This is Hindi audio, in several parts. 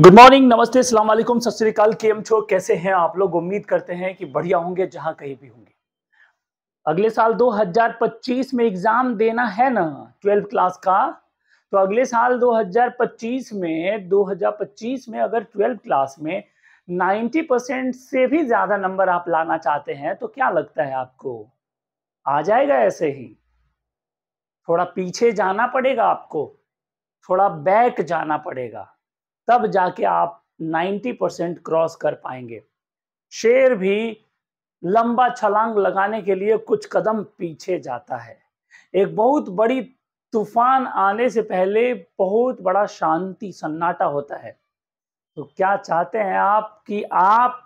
गुड मॉर्निंग नमस्ते सलाम वालेकुम सत श्रीकाल के छो कैसे हैं आप लोग उम्मीद करते हैं कि बढ़िया होंगे जहां कहीं भी होंगे अगले साल 2025 में एग्जाम देना है ना ट्वेल्थ क्लास का तो अगले साल 2025 में 2025 में अगर ट्वेल्थ क्लास में 90 परसेंट से भी ज्यादा नंबर आप लाना चाहते हैं तो क्या लगता है आपको आ जाएगा ऐसे ही थोड़ा पीछे जाना पड़ेगा आपको थोड़ा बैक जाना पड़ेगा तब जाके आप 90 परसेंट क्रॉस कर पाएंगे शेर भी लंबा छलांग लगाने के लिए कुछ कदम पीछे जाता है एक बहुत बड़ी तूफान आने से पहले बहुत बड़ा शांति सन्नाटा होता है तो क्या चाहते हैं आप कि आप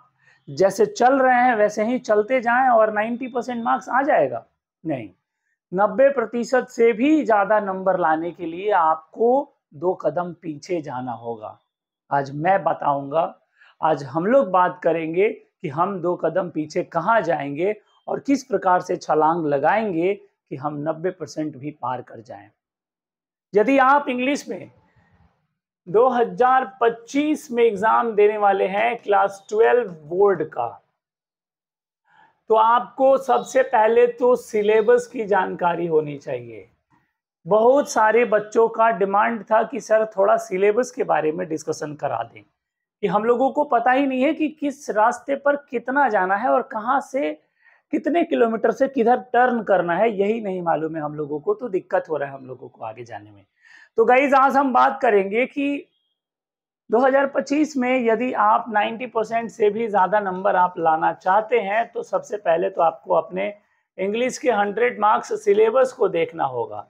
जैसे चल रहे हैं वैसे ही चलते जाएं और 90 परसेंट मार्क्स आ जाएगा नहीं नब्बे प्रतिशत से भी ज़्यादा नंबर लाने के लिए आपको दो कदम पीछे जाना होगा आज मैं बताऊंगा आज हम लोग बात करेंगे कि हम दो कदम पीछे कहाँ जाएंगे और किस प्रकार से छलांग लगाएंगे कि हम 90 परसेंट भी पार कर जाएं। यदि आप इंग्लिश में 2025 में एग्जाम देने वाले हैं क्लास 12 बोर्ड का तो आपको सबसे पहले तो सिलेबस की जानकारी होनी चाहिए बहुत सारे बच्चों का डिमांड था कि सर थोड़ा सिलेबस के बारे में डिस्कशन करा दें कि हम लोगों को पता ही नहीं है कि किस रास्ते पर कितना जाना है और कहाँ से कितने किलोमीटर से किधर टर्न करना है यही नहीं मालूम है हम लोगों को तो दिक्कत हो रहा है हम लोगों को आगे जाने में तो गाइज आज हम बात करेंगे कि 2025 में यदि आप 90 परसेंट से भी ज़्यादा नंबर आप लाना चाहते हैं तो सबसे पहले तो आपको अपने इंग्लिश के 100 मार्क्स सिलेबस को देखना होगा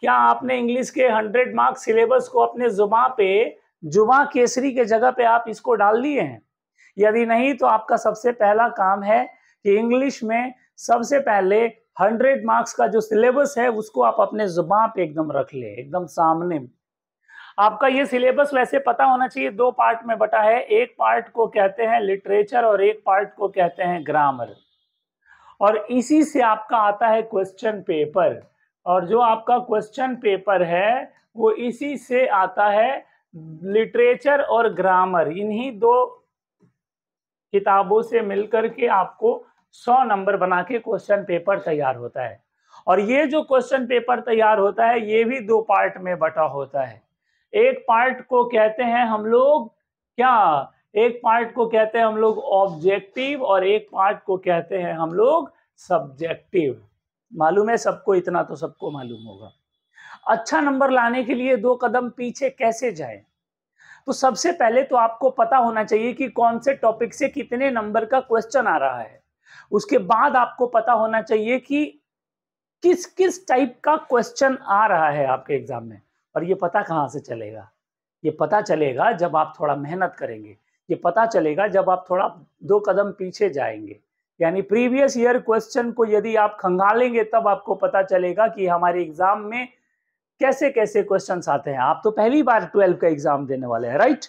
क्या आपने इंग्लिश के हंड्रेड मार्क्स सिलेबस को अपने जुबा पे जुबा केसरी के जगह पे आप इसको डाल दिए हैं यदि नहीं तो आपका सबसे पहला काम है कि इंग्लिश में सबसे पहले हंड्रेड मार्क्स का जो सिलेबस है उसको आप अपने जुबा पे एकदम रख ले एकदम सामने आपका ये सिलेबस वैसे पता होना चाहिए दो पार्ट में बटा है एक पार्ट को कहते हैं लिटरेचर और एक पार्ट को कहते हैं ग्रामर और इसी से आपका आता है क्वेश्चन पेपर और जो आपका क्वेश्चन पेपर है वो इसी से आता है लिटरेचर और ग्रामर इन्हीं दो किताबों से मिलकर के आपको सौ नंबर बना के क्वेश्चन पेपर तैयार होता है और ये जो क्वेश्चन पेपर तैयार होता है ये भी दो पार्ट में बटा होता है एक पार्ट को कहते हैं हम लोग क्या एक पार्ट को कहते हैं हम लोग ऑब्जेक्टिव और एक पार्ट को कहते हैं हम लोग सब्जेक्टिव मालूम है सबको इतना तो सबको मालूम होगा अच्छा नंबर लाने के लिए दो कदम पीछे कैसे जाए तो सबसे पहले तो आपको पता होना चाहिए कि कौन से टॉपिक से कितने नंबर का क्वेश्चन आ रहा है उसके बाद आपको पता होना चाहिए कि किस किस टाइप का क्वेश्चन आ रहा है आपके एग्जाम में और ये पता कहाँ से चलेगा ये पता चलेगा जब आप थोड़ा मेहनत करेंगे ये पता चलेगा जब आप थोड़ा दो कदम पीछे जाएंगे यानी प्रीवियस ईयर क्वेश्चन को यदि आप खंगालेंगे तब आपको पता चलेगा कि हमारे एग्जाम में कैसे कैसे क्वेश्चन आते हैं आप तो पहली बार ट्वेल्व का एग्जाम देने वाले हैं राइट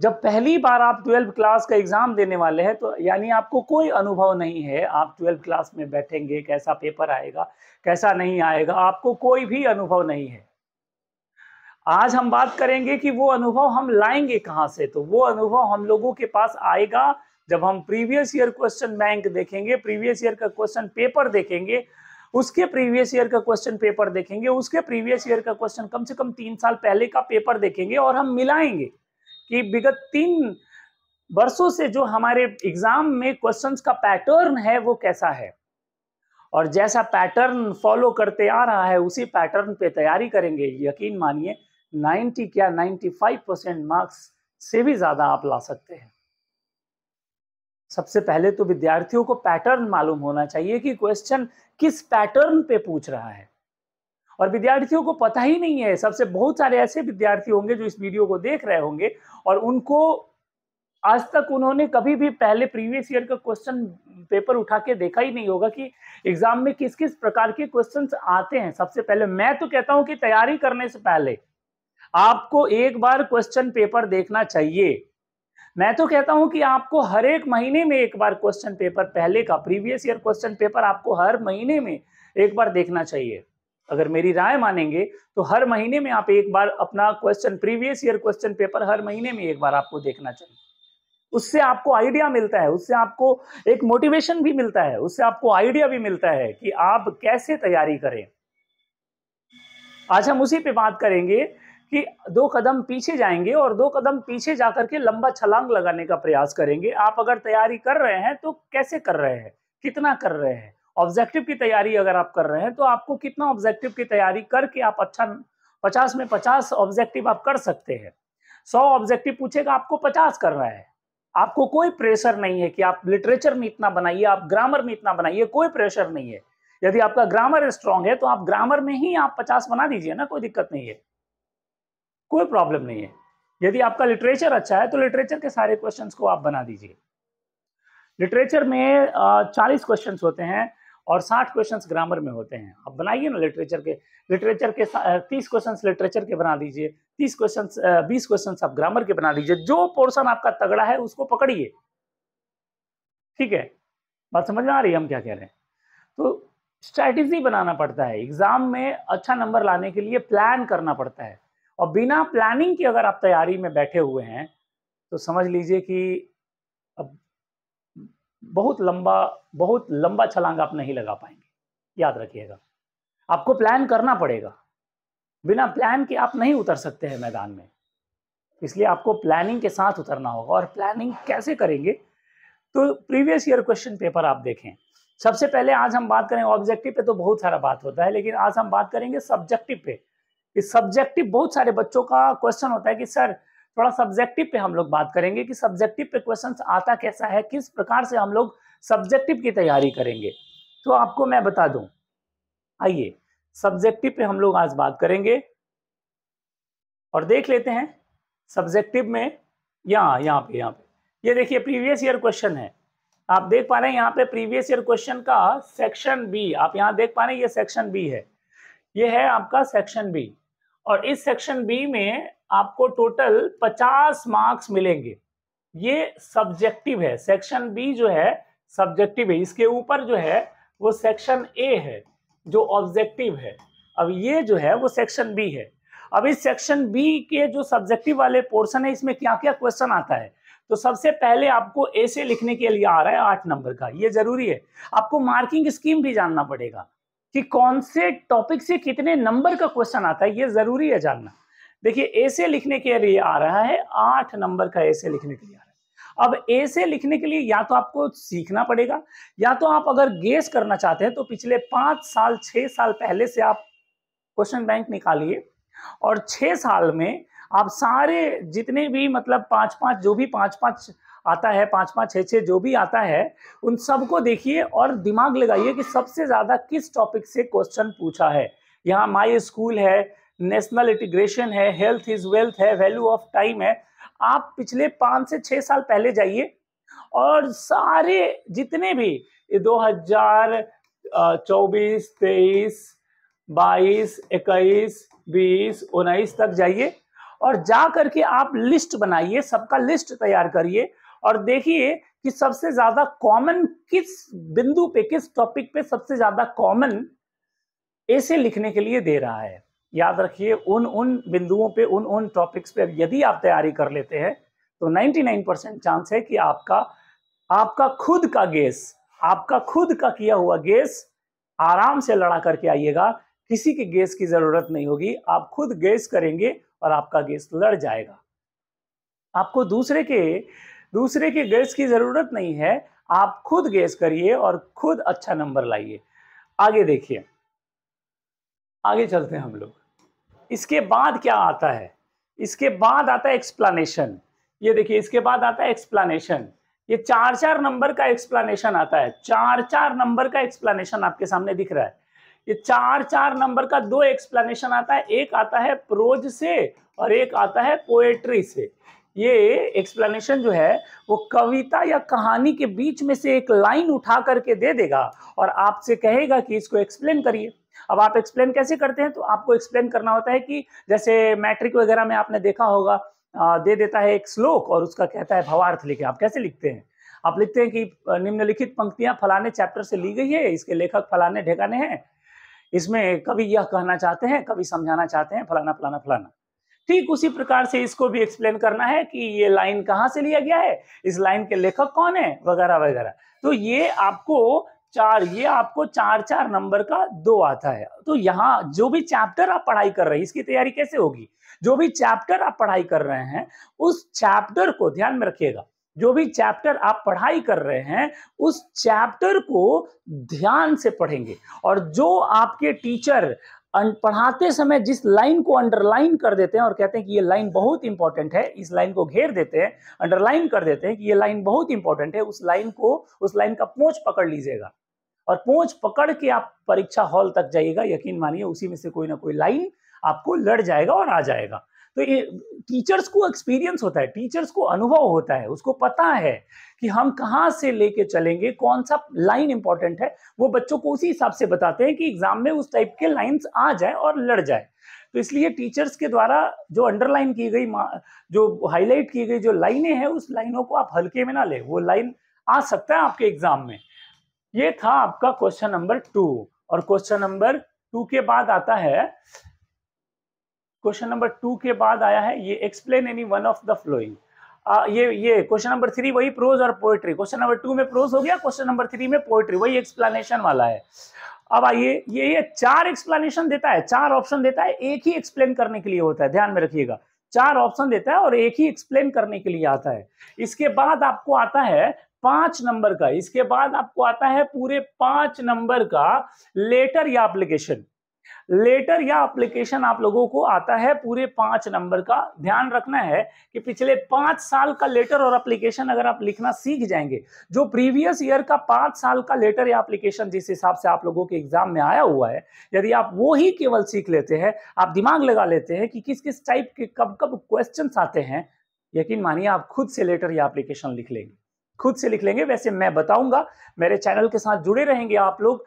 जब पहली बार आप ट्वेल्व क्लास का एग्जाम देने वाले हैं तो यानी आपको कोई अनुभव नहीं है आप ट्वेल्व क्लास में बैठेंगे कैसा पेपर आएगा कैसा नहीं आएगा आपको कोई भी अनुभव नहीं है आज हम बात करेंगे कि वो अनुभव हम लाएंगे कहाँ से तो वो अनुभव हम लोगों के पास आएगा जब हम प्रीवियस ईयर क्वेश्चन बैंक देखेंगे प्रीवियस ईयर का क्वेश्चन पेपर देखेंगे उसके प्रीवियस ईयर का क्वेश्चन पेपर देखेंगे उसके प्रीवियस ईयर का क्वेश्चन कम से कम तीन साल पहले का पेपर देखेंगे और हम मिलाएंगे कि विगत तीन वर्षों से जो हमारे एग्जाम में क्वेश्चंस का पैटर्न है वो कैसा है और जैसा पैटर्न फॉलो करते आ रहा है उसी पैटर्न पे तैयारी करेंगे यकीन मानिए 90 क्या 95 परसेंट मार्क्स से भी ज़्यादा आप ला सकते हैं सबसे पहले तो विद्यार्थियों को पैटर्न मालूम होना चाहिए कि क्वेश्चन किस पैटर्न पे पूछ रहा है और विद्यार्थियों को पता ही नहीं है सबसे बहुत सारे ऐसे विद्यार्थी होंगे जो इस वीडियो को देख रहे होंगे और उनको आज तक उन्होंने कभी भी पहले प्रीवियस ईयर का क्वेश्चन पेपर उठा के देखा ही नहीं होगा कि एग्जाम में किस किस प्रकार के क्वेश्चन आते हैं सबसे पहले मैं तो कहता हूं कि तैयारी करने से पहले आपको एक बार क्वेश्चन पेपर देखना चाहिए मैं तो कहता हूं कि आपको हर एक महीने में एक बार क्वेश्चन पेपर पहले का प्रीवियस ईयर क्वेश्चन पेपर आपको हर महीने में एक बार देखना चाहिए अगर मेरी राय मानेंगे तो हर महीने में आप एक बार अपना question previous year question paper हर महीने में एक बार आपको देखना चाहिए उससे आपको आइडिया मिलता है उससे आपको एक मोटिवेशन भी मिलता है उससे आपको आइडिया भी मिलता है कि आप कैसे तैयारी करें आज हम उसी पे बात करेंगे कि दो कदम पीछे जाएंगे और दो कदम पीछे जाकर के लंबा छलांग लगाने का प्रयास करेंगे आप अगर तैयारी कर रहे हैं तो कैसे कर रहे हैं कितना कर रहे हैं ऑब्जेक्टिव की तैयारी अगर आप कर रहे हैं तो आपको कितना ऑब्जेक्टिव की तैयारी करके आप अच्छा पचास में पचास ऑब्जेक्टिव आप कर सकते हैं सौ ऑब्जेक्टिव पूछेगा आपको पचास कर रहा है आपको कोई प्रेशर नहीं है कि आप लिटरेचर में इतना बनाइए आप ग्रामर में इतना बनाइए कोई प्रेशर नहीं है यदि आपका ग्रामर स्ट्रांग है तो आप ग्रामर में ही आप पचास बना दीजिए ना कोई दिक्कत नहीं है कोई प्रॉब्लम नहीं है यदि आपका लिटरेचर अच्छा है तो लिटरेचर के सारे क्वेश्चन को आप बना दीजिए लिटरेचर में चालीस क्वेश्चन होते हैं और साठ क्वेश्चन ग्रामर में होते हैं आप बनाइए ना लिटरेचर के लिटरेचर के तीस क्वेश्चन लिटरेचर के बना दीजिए तीस क्वेश्चन बीस क्वेश्चन आप ग्रामर के बना दीजिए जो पोर्शन आपका तगड़ा है उसको पकड़िए ठीक है बात समझ में आ रही है हम क्या कह रहे हैं तो स्ट्रैटेजी बनाना पड़ता है एग्जाम में अच्छा नंबर लाने के लिए प्लान करना पड़ता है और बिना प्लानिंग के अगर आप तैयारी में बैठे हुए हैं तो समझ लीजिए कि अब बहुत लंबा बहुत लंबा छलांग आप नहीं लगा पाएंगे याद रखिएगा आपको प्लान करना पड़ेगा बिना प्लान के आप नहीं उतर सकते हैं मैदान में इसलिए आपको प्लानिंग के साथ उतरना होगा और प्लानिंग कैसे करेंगे तो प्रीवियस ईयर क्वेश्चन पेपर आप देखें सबसे पहले आज हम बात करें ऑब्जेक्टिव पे तो बहुत सारा बात होता है लेकिन आज हम बात करेंगे सब्जेक्टिव पे कि सब्जेक्टिव बहुत सारे बच्चों का क्वेश्चन होता है कि सर थोड़ा सब्जेक्टिव पे हम लोग बात करेंगे कि सब्जेक्टिव पे क्वेश्चन आता कैसा है किस प्रकार से हम लोग सब्जेक्टिव की तैयारी करेंगे तो आपको मैं बता दूं आइए सब्जेक्टिव पे हम लोग आज बात करेंगे और देख लेते हैं सब्जेक्टिव में यहाँ यहाँ पे यहाँ पे ये देखिए प्रीवियस ईयर क्वेश्चन है आप देख पा रहे हैं यहाँ पे प्रीवियस ईयर क्वेश्चन का सेक्शन बी आप यहाँ देख पा रहे हैं ये सेक्शन बी है ये है आपका सेक्शन बी और इस सेक्शन बी में आपको टोटल 50 मार्क्स मिलेंगे ये सब्जेक्टिव है सेक्शन बी जो है सब्जेक्टिव है इसके ऊपर जो है वो सेक्शन ए है जो ऑब्जेक्टिव है अब ये जो है वो सेक्शन बी है अब इस सेक्शन बी के जो सब्जेक्टिव वाले पोर्शन है इसमें क्या क्या क्वेश्चन आता है तो सबसे पहले आपको ऐसे लिखने के लिए आ रहा है आठ नंबर का ये जरूरी है आपको मार्किंग स्कीम भी जानना पड़ेगा कि कौन से टॉपिक से कितने नंबर का क्वेश्चन आता है ये जरूरी है जानना देखिए ऐसे लिखने के लिए आ रहा है आठ नंबर का ऐसे लिखने के लिए आ रहा है अब ऐसे लिखने के लिए या तो आपको सीखना पड़ेगा या तो आप अगर गेस करना चाहते हैं तो पिछले पांच साल छह साल पहले से आप क्वेश्चन बैंक निकालिए और छह साल में आप सारे जितने भी मतलब पांच पांच जो भी पांच पांच आता है पाँच पाँच छः छः जो भी आता है उन सबको देखिए और दिमाग लगाइए कि सबसे ज़्यादा किस टॉपिक से क्वेश्चन पूछा है यहाँ माई स्कूल है नेशनल इंटीग्रेशन है हेल्थ इज वेल्थ है वैल्यू ऑफ टाइम है आप पिछले पाँच से छः साल पहले जाइए और सारे जितने भी दो हजार चौबीस तेईस बाईस इक्कीस बीस उन्नीस तक जाइए और जा करके आप लिस्ट बनाइए सबका लिस्ट तैयार करिए और देखिए कि सबसे ज्यादा कॉमन किस बिंदु पे किस टॉपिक पे सबसे ज्यादा कॉमन ऐसे लिखने के लिए दे रहा है याद रखिए उन उन बिंदुओं पे उन उन टॉपिक्स पे यदि आप तैयारी कर लेते हैं तो 99 परसेंट चांस है कि आपका आपका खुद का गेस आपका खुद का किया हुआ गेस आराम से लड़ा करके आइएगा किसी के गेस की जरूरत नहीं होगी आप खुद गेस करेंगे और आपका गेस लड़ जाएगा आपको दूसरे के दूसरे के गैस की ज़रूरत नहीं है आप खुद गैस करिए और खुद अच्छा नंबर लाइए आगे देखिए आगे चलते हैं हम लोग इसके बाद क्या आता है इसके बाद आता है एक्सप्लानेशन ये देखिए इसके बाद आता है एक्सप्लानेशन ये चार चार नंबर का एक्सप्लानेशन आता है चार चार नंबर का एक्सप्लानेशन आपके सामने दिख रहा है ये चार चार नंबर का दो एक्सप्लेनेशन आता है एक आता है प्रोज से और एक आता है पोएट्री से ये एक्सप्लेनेशन जो है वो कविता या कहानी के बीच में से एक लाइन उठा करके दे देगा और आपसे कहेगा कि इसको एक्सप्लेन करिए अब आप एक्सप्लेन कैसे करते हैं तो आपको एक्सप्लेन करना होता है कि जैसे मैट्रिक वगैरह में आपने देखा होगा दे देता है एक श्लोक और उसका कहता है भावार्थ लिखे आप कैसे लिखते हैं आप लिखते हैं कि निम्नलिखित पंक्तियां फलाने चैप्टर से ली गई है इसके लेखक फलाने ढेकाने हैं इसमें कभी यह कहना चाहते हैं कभी समझाना चाहते हैं फलाना फलाना फलाना ठीक उसी प्रकार से इसको भी एक्सप्लेन करना है कि ये लाइन कहां से लिया गया है इस लाइन के लेखक कौन है वगैरह वगैरह तो ये आपको चार ये आपको चार चार नंबर का दो आता है तो यहाँ जो भी चैप्टर आप पढ़ाई कर रहे हैं इसकी तैयारी कैसे होगी जो भी चैप्टर आप पढ़ाई कर रहे हैं उस चैप्टर को ध्यान में रखिएगा जो भी चैप्टर आप पढ़ाई कर रहे हैं उस चैप्टर को ध्यान से पढ़ेंगे और जो आपके टीचर पढ़ाते समय जिस लाइन को अंडरलाइन कर देते हैं और कहते हैं कि ये लाइन बहुत इंपॉर्टेंट है इस लाइन को घेर देते हैं अंडरलाइन कर देते हैं कि ये लाइन बहुत इंपॉर्टेंट है उस लाइन को उस लाइन का पोच पकड़ लीजिएगा और पोच पकड़ के आप परीक्षा हॉल तक जाइएगा यकीन मानिए उसी में से कोई ना कोई लाइन आपको लड़ जाएगा और आ जाएगा तो ये टीचर्स को एक्सपीरियंस होता है टीचर्स को अनुभव होता है उसको पता है कि हम कहाँ से लेके चलेंगे कौन सा लाइन इंपॉर्टेंट है वो बच्चों को उसी हिसाब से बताते हैं कि एग्जाम में उस टाइप के लाइंस आ जाए और लड़ जाए तो इसलिए टीचर्स के द्वारा जो अंडरलाइन की गई जो हाईलाइट की गई जो लाइनें हैं उस लाइनों को आप हल्के में ना ले वो लाइन आ सकता है आपके एग्जाम में ये था आपका क्वेश्चन नंबर टू और क्वेश्चन नंबर टू के बाद आता है क्वेश्चन नंबर टू के बाद आया है ये explain any one of the following ये ये क्वेश्चन नंबर थ्री वही प्रोज और पोएट्री क्वेश्चन नंबर टू में प्रोज हो गया क्वेश्चन नंबर थ्री में पोएट्री वही एक्सप्लेनेशन वाला है अब आइए ये ये चार एक्सप्लेनेशन देता है चार ऑप्शन देता है एक ही एक्सप्लेन करने के लिए होता है ध्यान में रखिएगा चार ऑप्शन देता है और एक ही एक्सप्लेन करने के लिए आता है इसके बाद आपको आता है पांच नंबर का इसके बाद आपको आता है पूरे पांच नंबर का लेटर या एप्लीकेशन लेटर या एप्लीकेशन आप लोगों को आता है पूरे पांच नंबर का ध्यान रखना है कि पिछले पांच साल का लेटर और एप्लीकेशन अगर आप लिखना सीख जाएंगे जो प्रीवियस ईयर का पांच साल का लेटर या एप्लीकेशन जिस हिसाब से आप लोगों के एग्जाम में आया हुआ है यदि आप वो ही केवल सीख लेते हैं आप दिमाग लगा लेते हैं कि किस किस टाइप के कब कब क्वेश्चन आते हैं यकीन मानिए आप खुद से लेटर या एप्लीकेशन लिख लेंगे खुद से लिख लेंगे वैसे मैं बताऊंगा मेरे चैनल के साथ जुड़े रहेंगे आप लोग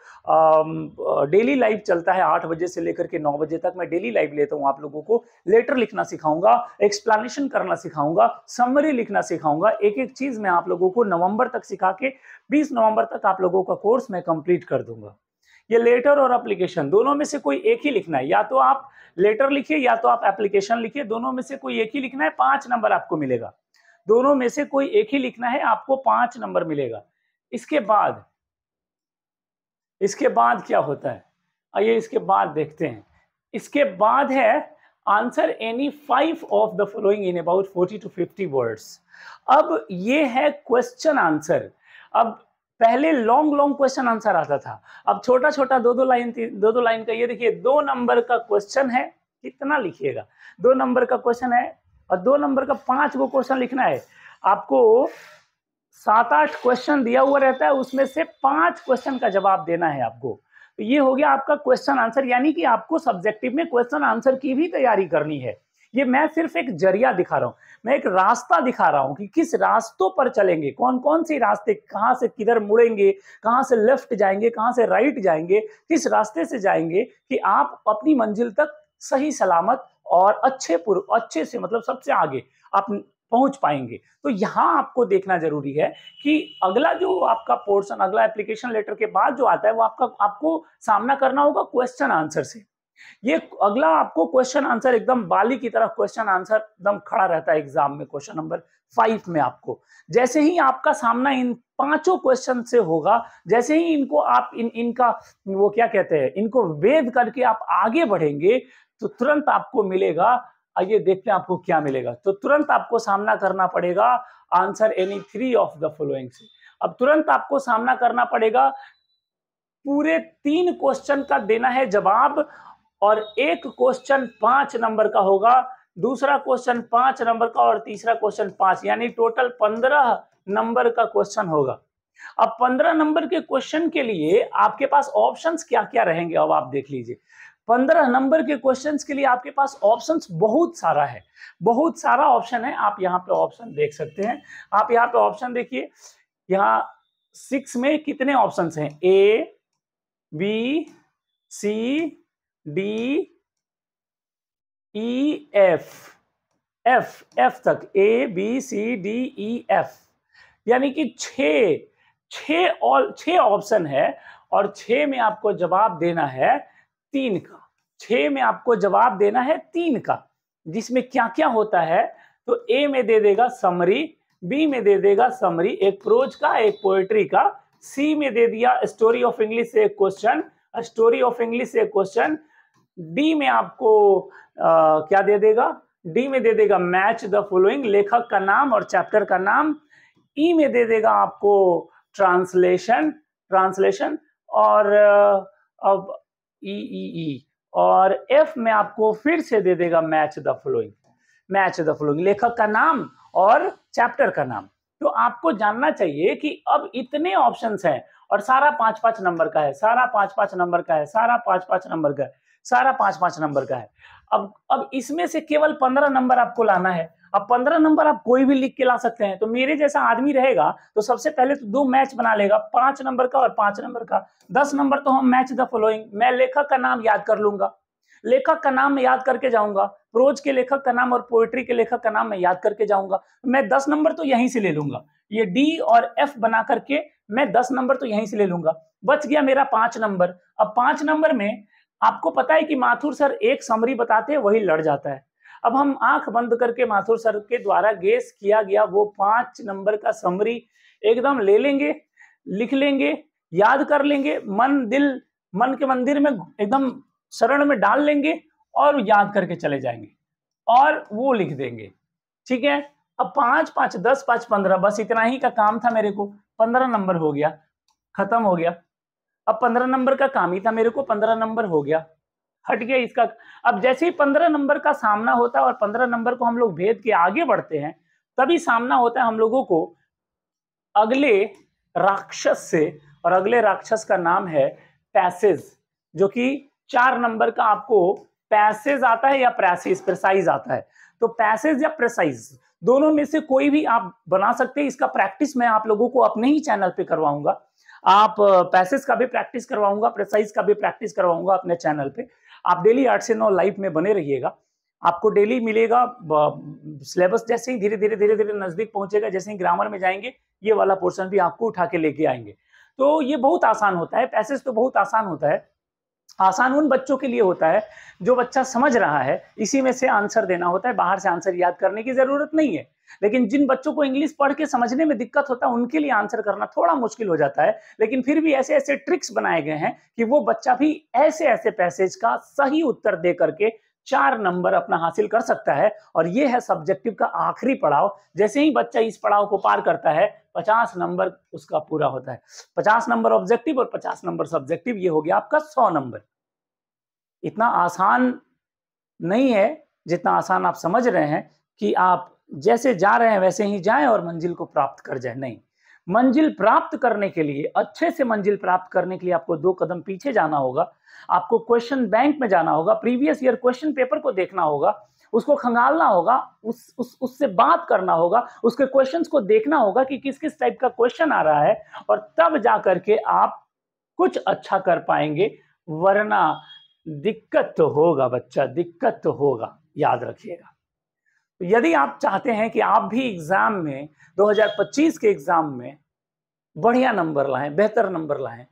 डेली लाइव चलता है आठ बजे से लेकर के नौ बजे तक मैं डेली लाइव लेता हूं आप लोगों को लेटर लिखना सिखाऊंगा एक्सप्लेनेशन करना सिखाऊंगा समरी लिखना सिखाऊंगा एक एक चीज़ मैं आप लोगों को नवंबर तक सिखा के बीस नवंबर तक आप लोगों का कोर्स मैं कंप्लीट कर दूंगा ये लेटर और एप्लीकेशन दोनों में से कोई एक ही लिखना है या तो आप लेटर लिखिए या तो आप एप्लीकेशन लिखिए दोनों में से कोई एक ही लिखना है पांच नंबर आपको मिलेगा दोनों में से कोई एक ही लिखना है आपको पांच नंबर मिलेगा इसके बाद इसके बाद क्या होता है आइए इसके बाद देखते हैं इसके बाद है answer any five of the following in about forty to fifty words अब ये है क्वेश्चन आंसर अब पहले लॉन्ग लॉन्ग क्वेश्चन आंसर आता था अब छोटा छोटा दो दो लाइन दो दो लाइन का ये देखिए दो नंबर का क्वेश्चन है कितना लिखिएगा दो नंबर का क्वेश्चन है और दो नंबर का पांच को क्वेश्चन लिखना है आपको सात आठ क्वेश्चन दिया हुआ रहता है उसमें से पांच क्वेश्चन का जवाब देना है आपको तो ये हो गया आपका क्वेश्चन आंसर यानी कि आपको सब्जेक्टिव में क्वेश्चन आंसर की भी तैयारी करनी है ये मैं सिर्फ एक जरिया दिखा रहा हूं मैं एक रास्ता दिखा रहा हूं कि किस रास्तों पर चलेंगे कौन कौन से रास्ते कहां से किधर मुड़ेंगे कहां से लेफ्ट जाएंगे कहां से राइट जाएंगे किस रास्ते से जाएंगे कि आप अपनी मंजिल तक सही सलामत और अच्छे पूर्व अच्छे से मतलब सबसे आगे आप पहुंच पाएंगे तो यहाँ आपको देखना जरूरी है कि अगला जो आपका पोर्शन अगला एप्लीकेशन लेटर के बाद जो आता है वो आपका आपको सामना करना होगा क्वेश्चन आंसर से ये अगला आपको क्वेश्चन आंसर एकदम बाली की तरह क्वेश्चन आंसर एकदम खड़ा रहता है एग्जाम में क्वेश्चन नंबर फाइव में आपको जैसे ही आपका सामना इन पांचों क्वेश्चन से होगा जैसे ही इनको आप इन इनका वो क्या कहते हैं इनको वेद करके आप आगे बढ़ेंगे तो तुरंत आपको मिलेगा आइए देखते हैं आपको क्या मिलेगा तो तुरंत आपको सामना करना पड़ेगा answer any three of the following से अब तुरंत आपको सामना करना पड़ेगा पूरे तीन क्वेश्चन का देना है जवाब और एक क्वेश्चन पांच नंबर का होगा दूसरा क्वेश्चन पांच नंबर का और तीसरा क्वेश्चन पांच यानी टोटल पंद्रह नंबर का क्वेश्चन होगा अब पंद्रह नंबर के क्वेश्चन के लिए आपके पास ऑप्शंस क्या क्या रहेंगे अब आप देख लीजिए पंद्रह नंबर के क्वेश्चन के लिए आपके पास ऑप्शन बहुत सारा है बहुत सारा ऑप्शन है आप यहाँ पे ऑप्शन देख सकते हैं आप यहाँ पे ऑप्शन देखिए यहाँ सिक्स में कितने ऑप्शन हैं A B C D E F F F तक A B C D E F यानी कि छ छ ऑप्शन है और छ में आपको जवाब देना है तीन का छ में आपको जवाब देना है तीन का जिसमें क्या क्या होता है तो ए में दे देगा समरी बी में दे देगा समरी एक प्रोज का एक पोएट्री का सी में दे दिया स्टोरी ऑफ इंग्लिश से एक क्वेश्चन स्टोरी ऑफ इंग्लिश से एक क्वेश्चन डी में आपको आ, क्या दे देगा डी में दे देगा मैच द फॉलोइंग लेखक का नाम और चैप्टर का नाम ई e में दे देगा आपको ट्रांसलेशन ट्रांसलेशन और अब ई ई ई और एफ में आपको फिर से दे देगा match the following match the following लेखक का नाम और चैप्टर का नाम तो आपको जानना चाहिए कि अब इतने ऑप्शन हैं और सारा पांच पांच नंबर का है सारा पांच पांच नंबर का है सारा पांच पांच नंबर का है सारा पांच पांच नंबर का है अब अब इसमें से केवल पंद्रह नंबर आपको लाना है अब पंद्रह नंबर आप कोई भी लिख के ला सकते हैं तो मेरे जैसा आदमी रहेगा तो सबसे पहले तो दो मैच बना लेगा पांच नंबर का और पांच नंबर का दस नंबर तो हम मैच द फॉलोइंग मैं लेखक का नाम याद कर लूंगा लेखक का नाम मैं याद करके जाऊंगा प्रोज के लेखक का नाम और पोएट्री के लेखक का नाम मैं याद करके जाऊंगा मैं दस नंबर तो यहीं से ले लूंगा ये डी और एफ बना करके मैं दस नंबर तो यहीं से ले लूंगा बच गया मेरा पांच नंबर अब पांच नंबर में आपको पता है कि माथुर सर एक समरी बताते हैं वही लड़ जाता है अब हम आंख बंद करके माथुर सर के द्वारा गेस किया गया वो पांच नंबर का समरी एकदम ले लेंगे लिख लेंगे याद कर लेंगे मन दिल मन के मंदिर में एकदम शरण में डाल लेंगे और याद करके चले जाएंगे और वो लिख देंगे ठीक है अब पांच पांच दस पांच पंद्रह बस इतना ही का काम था मेरे को पंद्रह नंबर हो गया खत्म हो गया अब पंद्रह नंबर का काम ही था मेरे को पंद्रह नंबर हो गया हट गया इसका अब जैसे ही पंद्रह नंबर का सामना होता है और पंद्रह नंबर को हम लोग भेद के आगे बढ़ते हैं तभी सामना होता है हम लोगों को अगले राक्षस से और अगले राक्षस का नाम है पैसेज जो कि चार नंबर का आपको पैसेज आता है या प्रेसिस प्रेसाइज आता है तो पैसेज या प्रेसाइज दोनों में से कोई भी आप बना सकते हैं इसका प्रैक्टिस मैं आप लोगों को अपने ही चैनल पे करवाऊंगा आप पैसेज का भी प्रैक्टिस करवाऊंगा प्रेसाइज का भी प्रैक्टिस करवाऊंगा अपने चैनल पर आप डेली आठ से नौ लाइव में बने रहिएगा आपको डेली मिलेगा सिलेबस जैसे ही धीरे धीरे धीरे धीरे नज़दीक पहुंचेगा जैसे ही ग्रामर में जाएंगे ये वाला पोर्शन भी आपको उठा के लेके आएंगे तो ये बहुत आसान होता है पैसेज तो बहुत आसान होता है आसान उन बच्चों के लिए होता है जो बच्चा समझ रहा है इसी में से आंसर देना होता है बाहर से आंसर याद करने की जरूरत नहीं है लेकिन जिन बच्चों को इंग्लिश पढ़ के समझने में दिक्कत होता है उनके लिए आंसर करना थोड़ा मुश्किल हो जाता है लेकिन फिर भी ऐसे ऐसे ट्रिक्स बनाए गए हैं कि वो बच्चा भी ऐसे ऐसे पैसेज का सही उत्तर दे करके चार नंबर अपना हासिल कर सकता है और ये है सब्जेक्टिव का आखिरी पड़ाव जैसे ही बच्चा इस पड़ाव को पार करता है पचास नंबर उसका पूरा होता है पचास नंबर ऑब्जेक्टिव और पचास नंबर सब्जेक्टिव ये हो गया आपका सौ नंबर इतना आसान नहीं है जितना आसान आप समझ रहे हैं कि आप जैसे जा रहे हैं वैसे ही जाएं और मंजिल को प्राप्त कर जाए नहीं मंजिल प्राप्त करने के लिए अच्छे से मंजिल प्राप्त करने के लिए आपको दो कदम पीछे जाना होगा आपको क्वेश्चन बैंक में जाना होगा प्रीवियस ईयर क्वेश्चन पेपर को देखना होगा उसको खंगालना होगा उस उस उससे बात करना होगा उसके क्वेश्चंस को देखना होगा कि किस किस टाइप का क्वेश्चन आ रहा है और तब जा करके आप कुछ अच्छा कर पाएंगे वरना दिक्कत तो होगा बच्चा दिक्कत तो होगा याद रखिएगा तो यदि आप चाहते हैं कि आप भी एग्ज़ाम में 2025 के एग्ज़ाम में बढ़िया नंबर लाएं बेहतर नंबर लाएं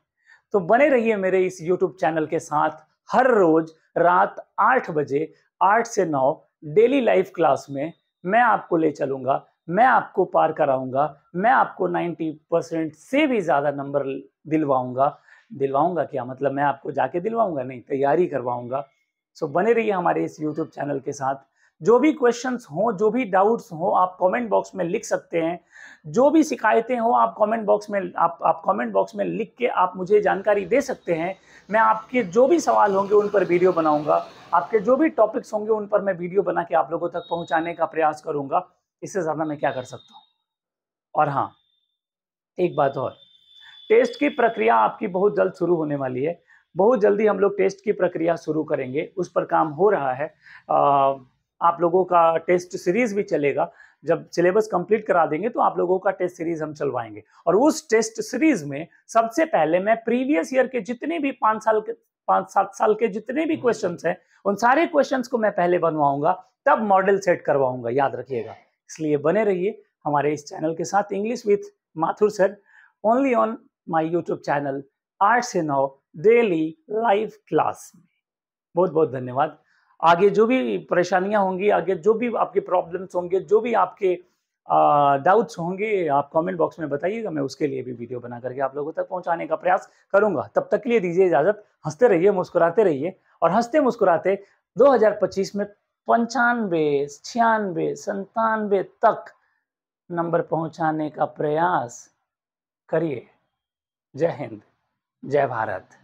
तो बने रहिए मेरे इस यूट्यूब चैनल के साथ हर रोज रात आठ बजे आठ से नौ डेली लाइव क्लास में मैं आपको ले चलूंगा मैं आपको पार कराऊंगा मैं आपको 90 परसेंट से भी ज़्यादा नंबर दिलवाऊंगा दिलवाऊंगा क्या मतलब मैं आपको जाके दिलवाऊंगा नहीं तैयारी करवाऊंगा सो बने रहिए हमारे इस यूट्यूब चैनल के साथ जो भी क्वेश्चंस हो जो भी डाउट्स हो आप कमेंट बॉक्स में लिख सकते हैं जो भी शिकायतें हो आप कमेंट बॉक्स में आप आप कमेंट बॉक्स में लिख के आप मुझे जानकारी दे सकते हैं मैं आपके जो भी सवाल होंगे उन पर वीडियो बनाऊंगा आपके जो भी टॉपिक्स होंगे उन पर मैं वीडियो बना के आप लोगों तक पहुँचाने का प्रयास करूँगा इससे ज़्यादा मैं क्या कर सकता हूँ और हाँ एक बात और टेस्ट की प्रक्रिया आपकी बहुत जल्द शुरू होने वाली है बहुत जल्दी हम लोग टेस्ट की प्रक्रिया शुरू करेंगे उस पर काम हो रहा है आ, आप लोगों का टेस्ट सीरीज भी चलेगा जब सिलेबस कंप्लीट करा देंगे तो आप लोगों का टेस्ट सीरीज हम चलवाएंगे और उस टेस्ट सीरीज में सबसे पहले मैं प्रीवियस ईयर के जितने भी पांच साल के पांच सात साल के जितने भी हम्म। क्वेश्चन हैं उन सारे क्वेश्चन को मैं पहले बनवाऊंगा तब मॉडल सेट करवाऊंगा याद रखिएगा इसलिए बने रहिए हमारे इस चैनल के साथ English with Mathur sir only on my YouTube channel आठ से नौ डेली लाइव क्लास में बहुत बहुत धन्यवाद आगे जो भी परेशानियां होंगी आगे जो भी आपके प्रॉब्लम्स होंगे जो भी आपके डाउट्स होंगे आप कमेंट बॉक्स में बताइएगा मैं उसके लिए भी वीडियो बना करके आप लोगों तक पहुंचाने का प्रयास करूंगा तब तक के लिए दीजिए इजाज़त हंसते रहिए मुस्कुराते रहिए और हंसते मुस्कुराते 2025 में पंचानवे छियानवे संतानवे तक नंबर पहुंचाने का प्रयास करिए जय हिंद जय भारत